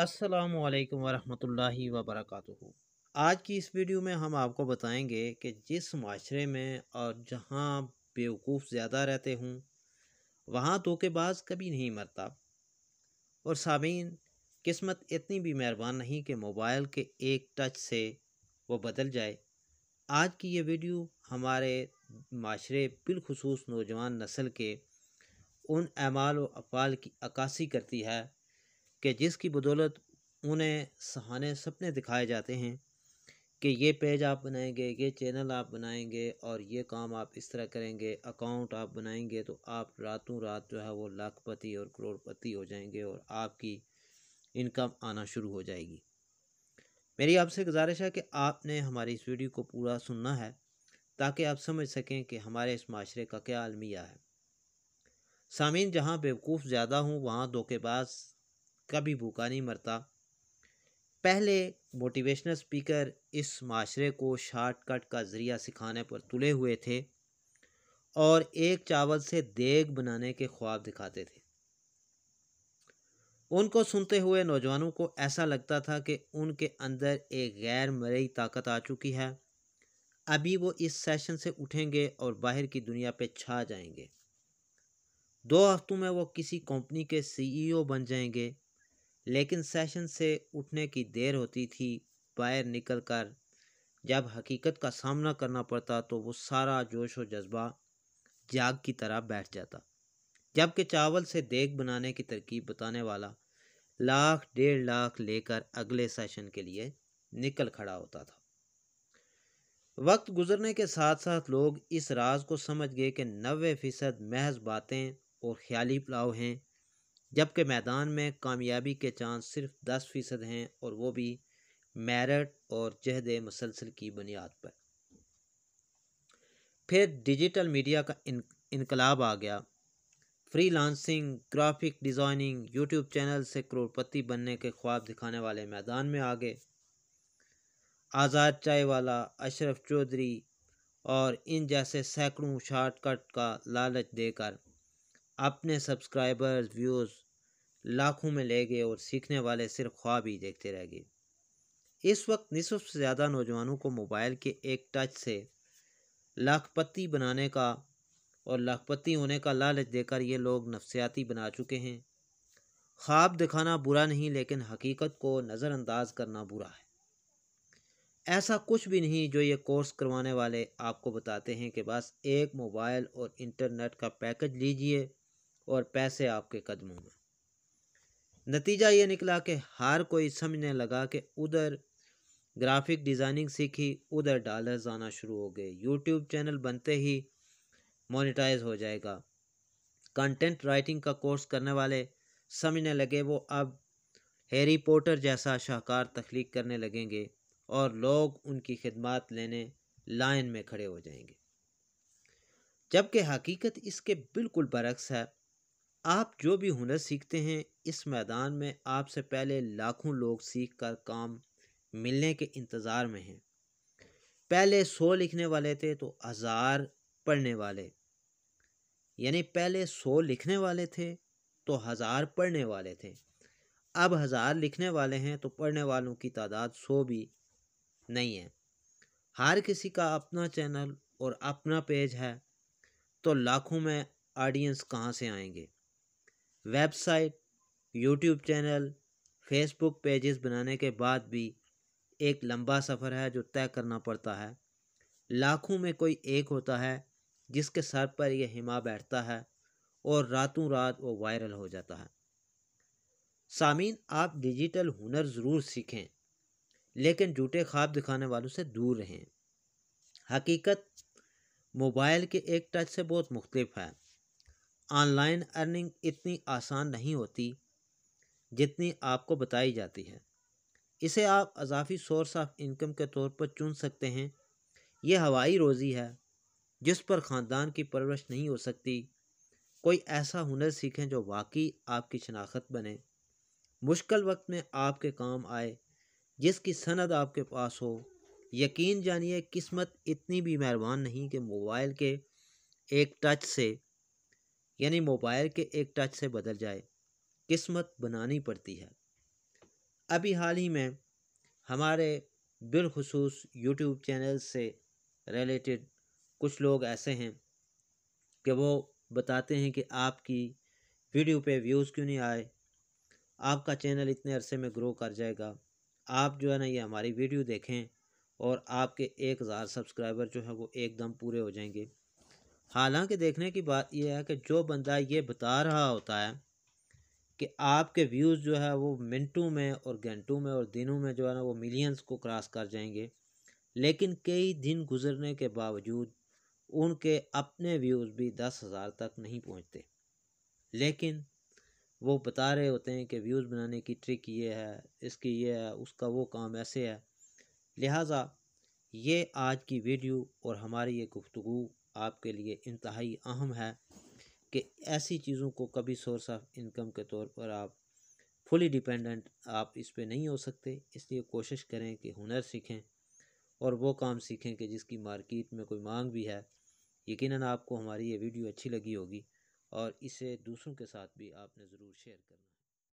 अस्सलाम वालेकुम वरहमतुल्लाहि वबरकातुहू आज की इस वीडियो में हम आपको बताएंगे कि जिस माशरे में और जहाँ बेवकूफ़ ज़्यादा रहते हों वहाँ धोखेबाज कभी नहीं मरता और सामीन किस्मत इतनी भी मेहरबान नहीं कि मोबाइल के एक टच से वो बदल जाए आज की ये वीडियो हमारे माशरे बिलखसूस नौजवान नस्ल के उन अमाल व अफ़ाल की अक्सी करती है कि जिसकी बदौलत उन्हें सहाने सपने दिखाए जाते हैं कि ये पेज आप बनाएंगे ये चैनल आप बनाएंगे और ये काम आप इस तरह करेंगे अकाउंट आप बनाएंगे तो आप रातों रात जो है वो लाखपति और करोड़पति हो जाएंगे और आपकी इनकम आना शुरू हो जाएगी मेरी आपसे गुजारिश है कि आपने हमारी इस वीडियो को पूरा सुनना है ताकि आप समझ सकें कि हमारे इस माशरे का क्या अलमिया है सामीन जहाँ बेवकूफ़ ज़्यादा हों वहाँ धोखेबाज कभी भूखा नहीं मरता पहले मोटिवेशनल स्पीकर इस माशरे को शॉर्टकट का ज़रिया सिखाने पर तुले हुए थे और एक चावल से देग बनाने के ख्वाब दिखाते थे उनको सुनते हुए नौजवानों को ऐसा लगता था कि उनके अंदर एक गैर मरई ताकत आ चुकी है अभी वो इस सेशन से उठेंगे और बाहर की दुनिया पे छा जाएंगे दो हफ्तों में वो किसी कंपनी के सीईओ बन जाएंगे लेकिन सेशन से उठने की देर होती थी बाहर निकल कर जब हकीकत का सामना करना पड़ता तो वो सारा जोश व जज्बा जाग की तरह बैठ जाता जबकि चावल से देग बनाने की तरकीब बताने वाला लाख डेढ़ लाख लेकर अगले सेशन के लिए निकल खड़ा होता था वक्त गुजरने के साथ साथ लोग इस राज को समझ गए कि नबे फ़ीसद महज बातें और ख्याली पुलाव हैं जबकि मैदान में कामयाबी के चांस सिर्फ दस फ़ीसद हैं और वो भी मेरट और जहद मसलसल की बुनियाद पर फिर डिजिटल मीडिया का इनकलाब आ गया freelancing graphic designing YouTube channel से करोड़पति बनने के ख्वाब दिखाने वाले मैदान में आ गए आज़ाद चाय वाला अशरफ चौधरी और इन जैसे सैकड़ों शॉर्टकट का लालच देकर अपने सब्सक्राइबर्स व्यूज़ लाखों में ले गए और सीखने वाले सिर्फ ख्वाब ही देखते रह गए इस वक्त निसफ से ज़्यादा नौजवानों को मोबाइल के एक टच से लाखपति बनाने का और लाखपति होने का लालच देकर ये लोग नफसियाती बना चुके हैं ख्वाब दिखाना बुरा नहीं लेकिन हकीकत को नज़रअंदाज करना बुरा है ऐसा कुछ भी नहीं जो ये कोर्स करवाने वाले आपको बताते हैं कि बस एक मोबाइल और इंटरनेट का पैकेज लीजिए और पैसे आपके कदमों में नतीजा ये निकला कि हर कोई समझने लगा कि उधर ग्राफिक डिज़ाइनिंग सीखी उधर डॉलर्स आना शुरू हो गए यूट्यूब चैनल बनते ही मोनेटाइज हो जाएगा कंटेंट राइटिंग का कोर्स करने वाले समझने लगे वो अब हैरी पोटर जैसा शाहकार तख्लीक करने लगेंगे और लोग उनकी खिदमत लेने लाइन में खड़े हो जाएंगे जबकि हकीकत इसके बिल्कुल बरक्स है आप जो भी हुनर सीखते हैं इस मैदान में आपसे पहले लाखों लोग सीख कर काम मिलने के इंतज़ार में हैं पहले सौ लिखने वाले थे तो हज़ार पढ़ने वाले यानी पहले सौ लिखने वाले थे तो हज़ार पढ़ने वाले थे अब हज़ार लिखने वाले हैं तो पढ़ने वालों की तादाद सौ भी नहीं है हर किसी का अपना चैनल और अपना पेज है तो लाखों में ऑडियंस कहाँ से आएंगे website YouTube channel Facebook pages बनाने के बाद भी एक लंबा सफ़र है जो तय करना पड़ता है लाखों में कोई एक होता है जिसके सर पर यह हिमा बैठता है और रातों रात वो वायरल हो जाता है सामीन आप डिजिटल हुनर ज़रूर सीखें लेकिन जूटे ख्वाब दिखाने वालों से दूर रहें हकीकत मोबाइल के एक टच से बहुत मुख्तफ है ऑनलाइन अर्निंग इतनी आसान नहीं होती जितनी आपको बताई जाती है इसे आप अजाफी सोर्स ऑफ इनकम के तौर पर चुन सकते हैं यह हवाई रोज़ी है जिस पर ख़ानदान की परवरिश नहीं हो सकती कोई ऐसा हुनर सीखें जो वाकई आपकी शनाख्त बने मुश्किल वक्त में आपके काम आए जिसकी सनद आपके पास हो यकीन जानिए किस्मत इतनी भी मेहरबान नहीं कि मोबाइल के एक टच से यानी मोबाइल के एक टच से बदल जाए किस्मत बनानी पड़ती है अभी हाल ही में हमारे बिलखसूस यूट्यूब चैनल से रिलेटेड कुछ लोग ऐसे हैं कि वो बताते हैं कि आपकी वीडियो पे व्यूज़ क्यों नहीं आए आपका चैनल इतने अरसे में ग्रो कर जाएगा आप जो है ना ये हमारी वीडियो देखें और आपके एक हज़ार सब्सक्राइबर जो है वो एकदम पूरे हो जाएंगे हालांकि देखने की बात यह है कि जो बंदा ये बता रहा होता है कि आपके व्यूज़ जो है वो मिनटों में और घंटों में और दिनों में जो है ना वो मिलियंस को क्रॉस कर जाएंगे लेकिन कई दिन गुजरने के बावजूद उनके अपने व्यूज़ भी दस हज़ार तक नहीं पहुंचते लेकिन वो बता रहे होते हैं कि व्यूज़ बनाने की ट्रिक ये है इसकी ये है उसका वो काम ऐसे है लिहाजा ये आज की वीडियो और हमारी ये गुफ्तु आपके लिए इंतहाई अहम है कि ऐसी चीज़ों को कभी सोर्स ऑफ इनकम के तौर पर आप फुली डिपेंडेंट आप इस पर नहीं हो सकते इसलिए कोशिश करें कि हुनर सीखें और वो काम सीखें कि जिसकी मार्केट में कोई मांग भी है यकीन आपको हमारी ये वीडियो अच्छी लगी होगी और इसे दूसरों के साथ भी आपने ज़रूर शेयर करना